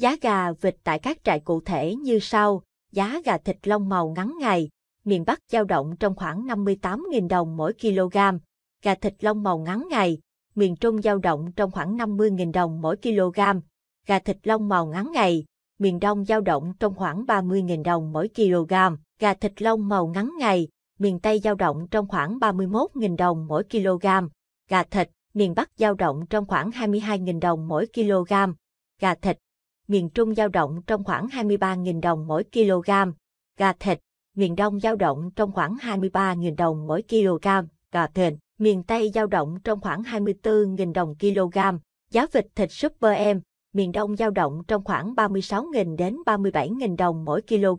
Giá gà vịt tại các trại cụ thể như sau, giá gà thịt lông màu ngắn ngày, miền Bắc giao động trong khoảng 58.000 đồng mỗi kg, gà thịt lông màu ngắn ngày, miền Trung giao động trong khoảng 50.000 đồng mỗi kg, gà thịt lông màu ngắn ngày, miền Đông giao động trong khoảng 30.000 đồng mỗi kg, gà thịt lông màu ngắn ngày, miền Tây giao động trong khoảng 31.000 đồng mỗi kg, gà thịt, miền Bắc giao động trong khoảng 22.000 đồng mỗi kg, gà thịt, miền Trung giao động trong khoảng 23.000 đồng mỗi kg, gà thịt, miền Đông giao động trong khoảng 23.000 đồng mỗi kg, gà thịt, miền Tây giao động trong khoảng 24.000 đồng kg, giá vịt thịt Super Em, miền Đông giao động trong khoảng 36.000 đến 37.000 đồng mỗi kg,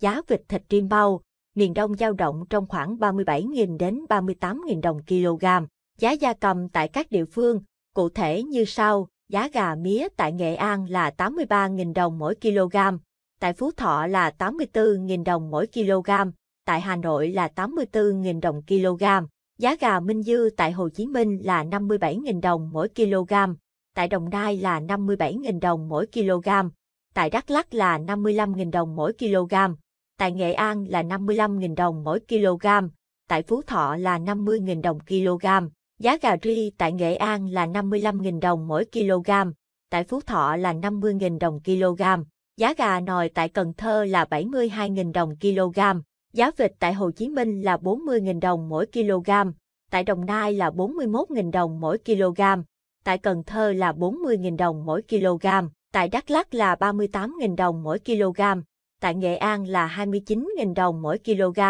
giá vịt thịt rim bao, miền Đông giao động trong khoảng 37.000 đến 38.000 đồng kg. Giá gia cầm tại các địa phương, cụ thể như sau. Giá gà mía tại Nghệ An là 83.000 đồng mỗi kg, tại Phú Thọ là 84.000 đồng mỗi kg, tại Hà Nội là 84.000 đồng kg. Giá gà Minh Dư tại Hồ Chí Minh là 57.000 đồng mỗi kg, tại Đồng Nai là 57.000 đồng mỗi kg, tại Đắk Lắk là 55.000 đồng mỗi kg, tại Nghệ An là 55.000 đồng mỗi kg, tại Phú Thọ là 50.000 đồng kg. Giá gà ri tại Nghệ An là 55.000 đồng mỗi kg, tại Phú Thọ là 50.000 đồng kg, giá gà nồi tại Cần Thơ là 72.000 đồng kg, giá vịt tại Hồ Chí Minh là 40.000 đồng mỗi kg, tại Đồng Nai là 41.000 đồng mỗi kg, tại Cần Thơ là 40.000 đồng mỗi kg, tại Đắk Lắk là 38.000 đồng mỗi kg, tại Nghệ An là 29.000 đồng mỗi kg,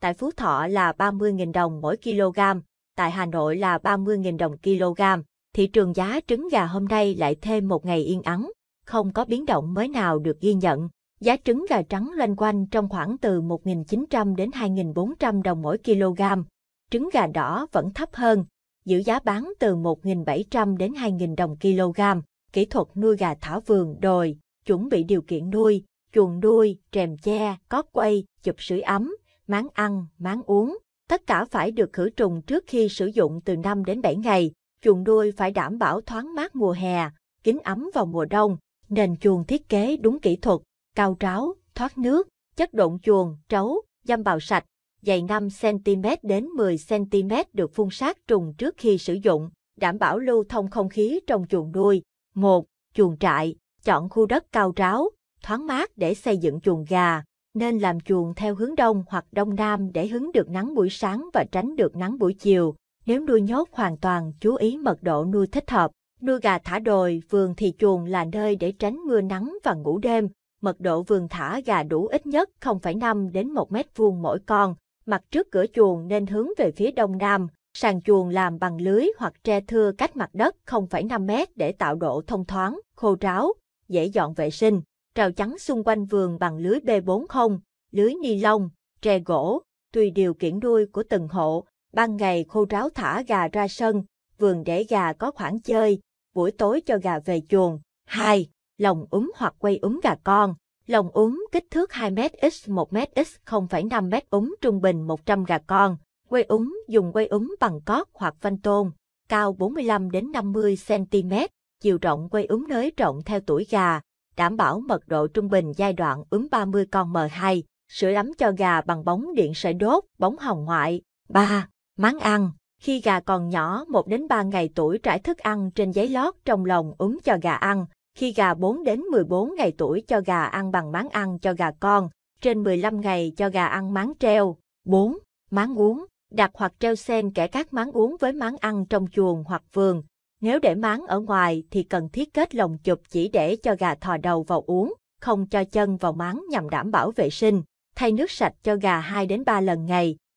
tại Phú Thọ là 30.000 đồng mỗi kg tại Hà Nội là 30.000 đồng kg. Thị trường giá trứng gà hôm nay lại thêm một ngày yên ắng, không có biến động mới nào được ghi nhận. Giá trứng gà trắng loanh quanh trong khoảng từ 1.900 đến 2.400 đồng mỗi kg. Trứng gà đỏ vẫn thấp hơn, giữ giá bán từ 1.700 đến 2.000 đồng kg. Kỹ thuật nuôi gà thả vườn đồi, chuẩn bị điều kiện nuôi, chuồng nuôi, rèm che, cót quay, chụp sưởi ấm, máng ăn, máng uống. Tất cả phải được khử trùng trước khi sử dụng từ 5 đến 7 ngày. Chuồng nuôi phải đảm bảo thoáng mát mùa hè, kín ấm vào mùa đông. Nền chuồng thiết kế đúng kỹ thuật, cao tráo, thoát nước, chất độn chuồng, trấu, dâm bào sạch, dày 5cm đến 10cm được phun sát trùng trước khi sử dụng, đảm bảo lưu thông không khí trong chuồng nuôi. 1. Chuồng trại, chọn khu đất cao tráo, thoáng mát để xây dựng chuồng gà, nên làm chuồng theo hướng đông hoặc đông nam để hứng được nắng buổi sáng và tránh được nắng buổi chiều. Nếu nuôi nhốt hoàn toàn, chú ý mật độ nuôi thích hợp. Nuôi gà thả đồi, vườn thì chuồng là nơi để tránh mưa nắng và ngủ đêm. Mật độ vườn thả gà đủ ít nhất 0,5 đến 1 mét vuông mỗi con. Mặt trước cửa chuồng nên hướng về phía đông nam. Sàn chuồng làm bằng lưới hoặc tre thưa cách mặt đất 0,5 mét để tạo độ thông thoáng, khô ráo, dễ dọn vệ sinh trào chắn xung quanh vườn bằng lưới B40, không, lưới ni lông, tre gỗ, tùy điều kiện nuôi của từng hộ, ban ngày khô ráo thả gà ra sân, vườn để gà có khoảng chơi, buổi tối cho gà về chuồng. 2. Lồng úm hoặc quay úm gà con. Lồng úm kích thước 2 m x 1 m x 0,5 m úm trung bình 100 gà con. Quay úm dùng quay úm bằng cót hoặc vanh tôn, cao 45 đến 50 cm, chiều rộng quay úm nới rộng theo tuổi gà, đảm bảo mật độ trung bình giai đoạn ướm 30 con M2, sữa ấm cho gà bằng bóng điện sợi đốt, bóng hồng ngoại. 3. Máng ăn Khi gà còn nhỏ 1 đến 3 ngày tuổi trải thức ăn trên giấy lót trong lồng úng cho gà ăn. Khi gà 4 đến 14 ngày tuổi cho gà ăn bằng máng ăn cho gà con, trên 15 ngày cho gà ăn máng treo. 4. Máng uống Đặt hoặc treo sen kẻ các máng uống với máng ăn trong chuồng hoặc vườn, nếu để máng ở ngoài thì cần thiết kết lồng chụp chỉ để cho gà thò đầu vào uống, không cho chân vào máng nhằm đảm bảo vệ sinh. Thay nước sạch cho gà 2 đến 3 lần ngày,